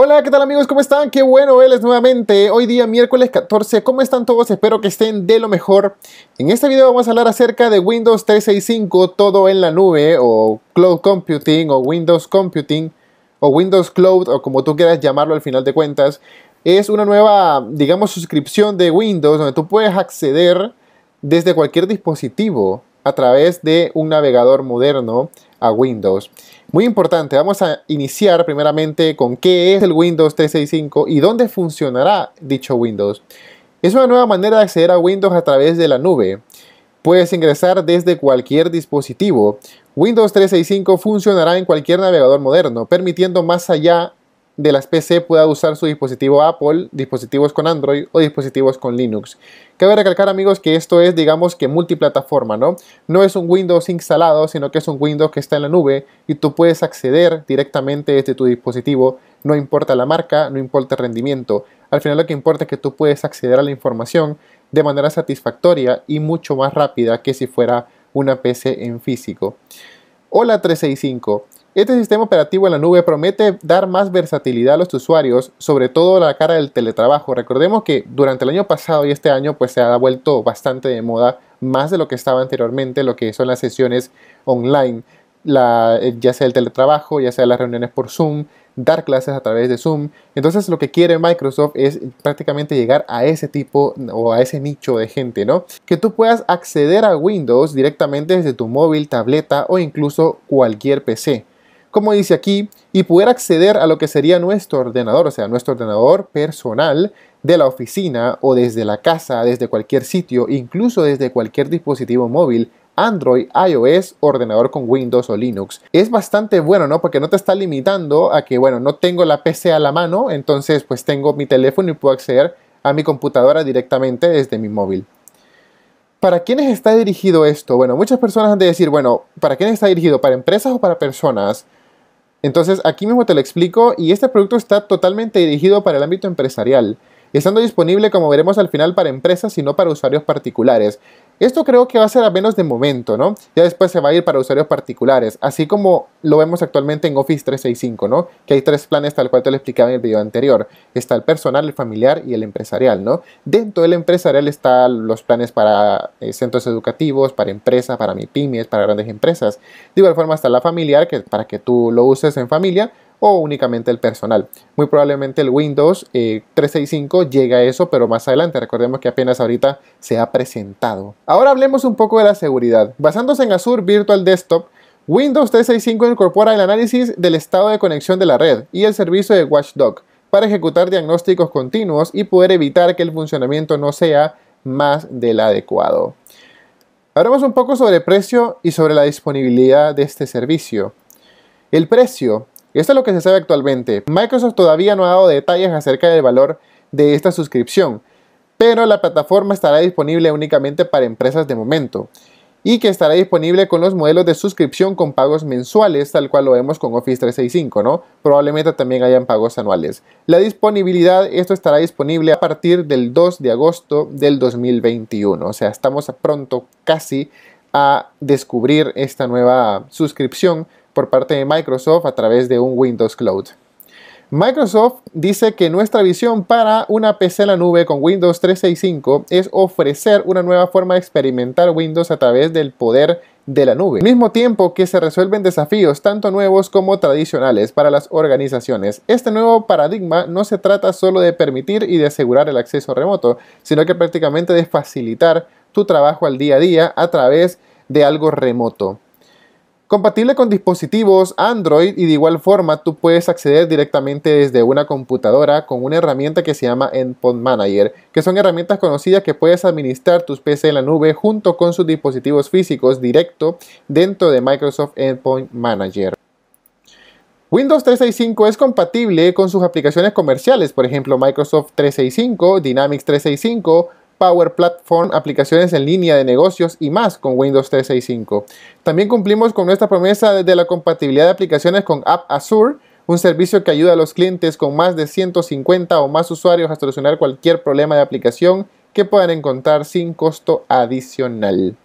Hola, ¿qué tal amigos? ¿Cómo están? Qué bueno verles nuevamente. Hoy día miércoles 14. ¿Cómo están todos? Espero que estén de lo mejor. En este video vamos a hablar acerca de Windows 365 todo en la nube o Cloud Computing o Windows Computing o Windows Cloud o como tú quieras llamarlo al final de cuentas. Es una nueva, digamos, suscripción de Windows donde tú puedes acceder desde cualquier dispositivo a través de un navegador moderno a Windows. Muy importante, vamos a iniciar primeramente con qué es el Windows 365 y dónde funcionará dicho Windows. Es una nueva manera de acceder a Windows a través de la nube. Puedes ingresar desde cualquier dispositivo. Windows 365 funcionará en cualquier navegador moderno, permitiendo más allá de las PC pueda usar su dispositivo Apple, dispositivos con Android o dispositivos con Linux. Cabe recalcar amigos que esto es digamos que multiplataforma, ¿no? No es un Windows instalado, sino que es un Windows que está en la nube y tú puedes acceder directamente desde tu dispositivo, no importa la marca, no importa el rendimiento. Al final lo que importa es que tú puedes acceder a la información de manera satisfactoria y mucho más rápida que si fuera una PC en físico. Hola 365. Este sistema operativo en la nube promete dar más versatilidad a los usuarios, sobre todo la cara del teletrabajo. Recordemos que durante el año pasado y este año pues se ha vuelto bastante de moda, más de lo que estaba anteriormente, lo que son las sesiones online, eh, ya sea el teletrabajo, ya sea las reuniones por Zoom, dar clases a través de Zoom. Entonces lo que quiere Microsoft es prácticamente llegar a ese tipo o a ese nicho de gente, ¿no? Que tú puedas acceder a Windows directamente desde tu móvil, tableta o incluso cualquier PC como dice aquí, y poder acceder a lo que sería nuestro ordenador, o sea, nuestro ordenador personal de la oficina o desde la casa, desde cualquier sitio, incluso desde cualquier dispositivo móvil Android, iOS, ordenador con Windows o Linux. Es bastante bueno, ¿no? Porque no te está limitando a que, bueno, no tengo la PC a la mano, entonces pues tengo mi teléfono y puedo acceder a mi computadora directamente desde mi móvil. ¿Para quiénes está dirigido esto? Bueno, muchas personas han de decir, bueno, ¿para quién está dirigido? ¿Para empresas o para personas? Entonces aquí mismo te lo explico y este producto está totalmente dirigido para el ámbito empresarial, estando disponible como veremos al final para empresas y no para usuarios particulares. Esto creo que va a ser a menos de momento, ¿no? Ya después se va a ir para usuarios particulares, así como lo vemos actualmente en Office 365, ¿no? Que hay tres planes tal cual te lo explicaba en el video anterior. Está el personal, el familiar y el empresarial, ¿no? Dentro del empresarial están los planes para eh, centros educativos, para empresas, para MIPIMES, para grandes empresas. De igual forma está la familiar, que para que tú lo uses en familia, o únicamente el personal. Muy probablemente el Windows 365 eh, llega a eso, pero más adelante, recordemos que apenas ahorita se ha presentado. Ahora hablemos un poco de la seguridad. Basándose en Azure Virtual Desktop, Windows 365 incorpora el análisis del estado de conexión de la red y el servicio de Watchdog para ejecutar diagnósticos continuos y poder evitar que el funcionamiento no sea más del adecuado. Hablemos un poco sobre precio y sobre la disponibilidad de este servicio. El precio esto es lo que se sabe actualmente. Microsoft todavía no ha dado detalles acerca del valor de esta suscripción, pero la plataforma estará disponible únicamente para empresas de momento y que estará disponible con los modelos de suscripción con pagos mensuales, tal cual lo vemos con Office 365, ¿no? Probablemente también hayan pagos anuales. La disponibilidad, esto estará disponible a partir del 2 de agosto del 2021, o sea, estamos pronto casi a descubrir esta nueva suscripción por parte de Microsoft a través de un Windows Cloud. Microsoft dice que nuestra visión para una PC en la nube con Windows 365 es ofrecer una nueva forma de experimentar Windows a través del poder de la nube, al mismo tiempo que se resuelven desafíos tanto nuevos como tradicionales para las organizaciones. Este nuevo paradigma no se trata solo de permitir y de asegurar el acceso remoto, sino que prácticamente de facilitar tu trabajo al día a día a través de algo remoto. Compatible con dispositivos Android y de igual forma tú puedes acceder directamente desde una computadora con una herramienta que se llama Endpoint Manager, que son herramientas conocidas que puedes administrar tus PC en la nube junto con sus dispositivos físicos directo dentro de Microsoft Endpoint Manager. Windows 365 es compatible con sus aplicaciones comerciales, por ejemplo Microsoft 365, Dynamics 365, Power Platform, aplicaciones en línea de negocios y más con Windows 365. También cumplimos con nuestra promesa de la compatibilidad de aplicaciones con App Azure, un servicio que ayuda a los clientes con más de 150 o más usuarios a solucionar cualquier problema de aplicación que puedan encontrar sin costo adicional.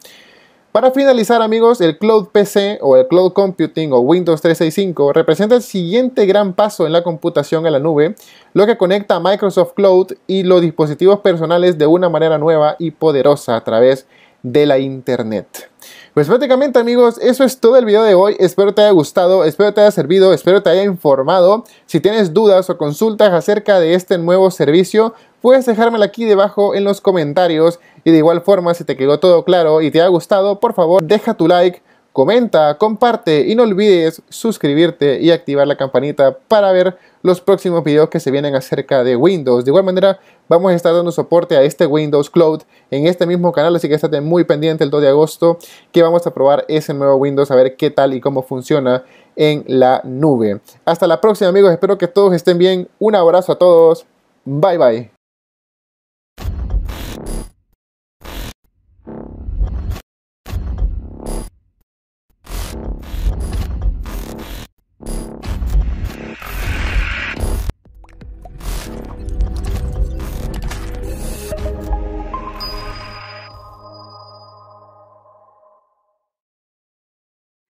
Para finalizar amigos, el Cloud PC o el Cloud Computing o Windows 365 representa el siguiente gran paso en la computación a la nube, lo que conecta a Microsoft Cloud y los dispositivos personales de una manera nueva y poderosa a través de la Internet. Pues prácticamente amigos, eso es todo el video de hoy. Espero te haya gustado, espero te haya servido, espero te haya informado. Si tienes dudas o consultas acerca de este nuevo servicio, puedes dejármelo aquí debajo en los comentarios. Y de igual forma, si te quedó todo claro y te ha gustado, por favor deja tu like, comenta, comparte y no olvides suscribirte y activar la campanita para ver los próximos videos que se vienen acerca de Windows. De igual manera, vamos a estar dando soporte a este Windows Cloud en este mismo canal, así que estate muy pendiente el 2 de agosto que vamos a probar ese nuevo Windows, a ver qué tal y cómo funciona en la nube. Hasta la próxima amigos, espero que todos estén bien. Un abrazo a todos. Bye bye.